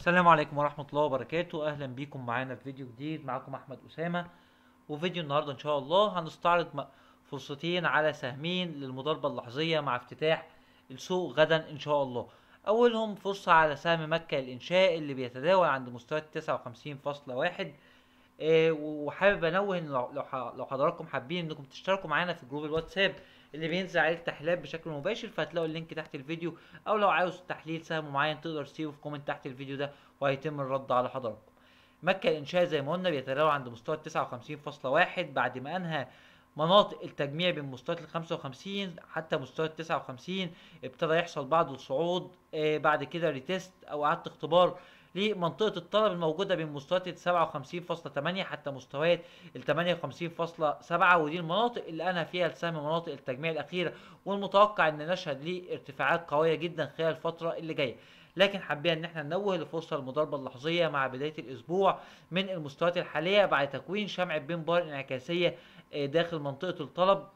السلام عليكم ورحمة الله وبركاته أهلا بيكم معانا في فيديو جديد معاكم أحمد أسامة وفيديو النهاردة إن شاء الله هنستعرض فرصتين على سهمين للمضاربة اللحظية مع افتتاح السوق غدا إن شاء الله أولهم فرصة على سهم مكة الإنشاء اللي بيتداول عند مستويات 59.1 آه، وحابب انوه ان لو حضراتكم حابين انكم تشتركوا معانا في جروب الواتساب اللي بينزل عليه التحليلات بشكل مباشر فهتلاقوا اللينك تحت الفيديو او لو عاوز تحليل سهم معين تقدر تسيبه في كومنت تحت الفيديو ده وهيتم الرد على حضراتكم مكة الإنشاء زي ما قلنا بيتراوح عند مستوى 59.1 بعد ما أنهى مناطق التجميع بين مستويات ال 55 حتى مستوى ال 59 ابتدى يحصل بعض الصعود آه، بعد كده ريتست او اعاده اختبار لمنطقه الطلب الموجوده بين مستويات ال 57.8 حتى مستويات ال 58.7 ودي المناطق اللي انا فيها لسهم مناطق التجميع الاخيره والمتوقع ان نشهد ليه ارتفاعات قويه جدا خلال الفتره اللي جايه لكن حبينا ان احنا ننوه لفرصه المضاربه اللحظيه مع بدايه الاسبوع من المستويات الحاليه بعد تكوين شمعه بين بار انعكاسيه آه، داخل منطقه الطلب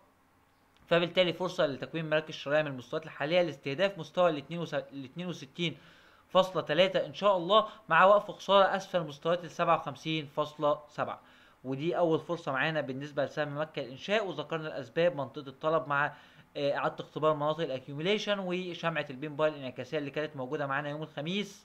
فبالتالي فرصه لتكوين مراكز شرائيه من المستويات الحاليه لاستهداف مستوى ال 62 فاصلة تلاتة ان شاء الله مع وقف خسارة اسفل مستويات ال 57.7 ودي اول فرصة معانا بالنسبة لسهم مكة الانشاء وذكرنا الاسباب منطقة الطلب مع آه، اعاده اختبار مناطق الاكيوميليشن وشمعه البين باي الانعكاسيه اللي كانت موجوده معانا يوم الخميس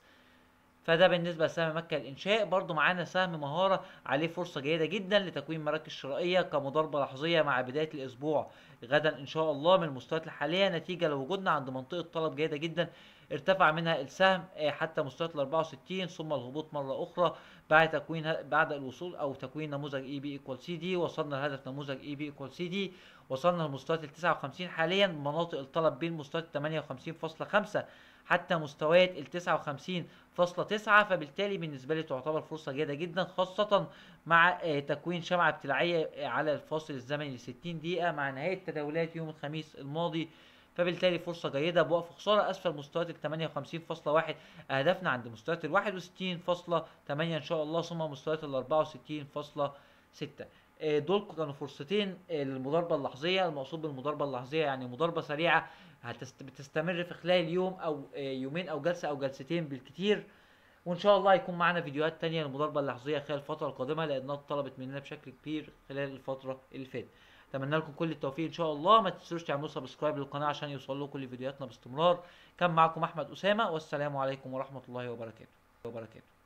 فده بالنسبه لسهم مكه الانشاء برضو معانا سهم مهاره عليه فرصه جيده جدا لتكوين مراكز شرائيه كمضاربه لحظيه مع بدايه الاسبوع غدا ان شاء الله من المستويات الحاليه نتيجه لوجودنا عند منطقه طلب جيده جدا ارتفع منها السهم آه، حتى مستويات ال 64 ثم الهبوط مره اخرى بعد تكوين بعد الوصول او تكوين نموذج اي بي ايكوال سي دي وصلنا لهدف نموذج اي بي ايكوال سي دي وصلنا لمستويات ال 59 حاليا مناطق الطلب بين مستويات ال 58.5 حتى مستويات ال 59 فاصلة تسعة فبالتالي بالنسبة لي تعتبر فرصة جيدة جدا خاصة مع آه، تكوين شمعة ابتلاعية آه، على الفاصل الزمني لستين دقيقة مع نهاية تداولات يوم الخميس الماضي فبالتالي فرصة جيدة بوقف خسارة أسفل مستويات ال 58.1 أهدافنا عند مستويات ال 61.8 إن شاء الله ثم مستويات ال 64.6 آه، دول كانوا فرصتين آه، للمضاربه اللحظيه المقصود بالمضاربه اللحظيه يعني مضاربه سريعه بتستمر في خلال يوم او آه، يومين او جلسه او جلستين بالكتير وان شاء الله يكون معانا فيديوهات تانية للمضاربه اللحظيه خلال الفتره القادمه لانها طلبت مننا بشكل كبير خلال الفتره اللي فاتت اتمنى لكم كل التوفيق ان شاء الله ما تنسوش تعملوا سبسكرايب للقناه عشان يوصل لكم كل فيديوهاتنا باستمرار كان معكم احمد اسامه والسلام عليكم ورحمه الله وبركاته وبركاته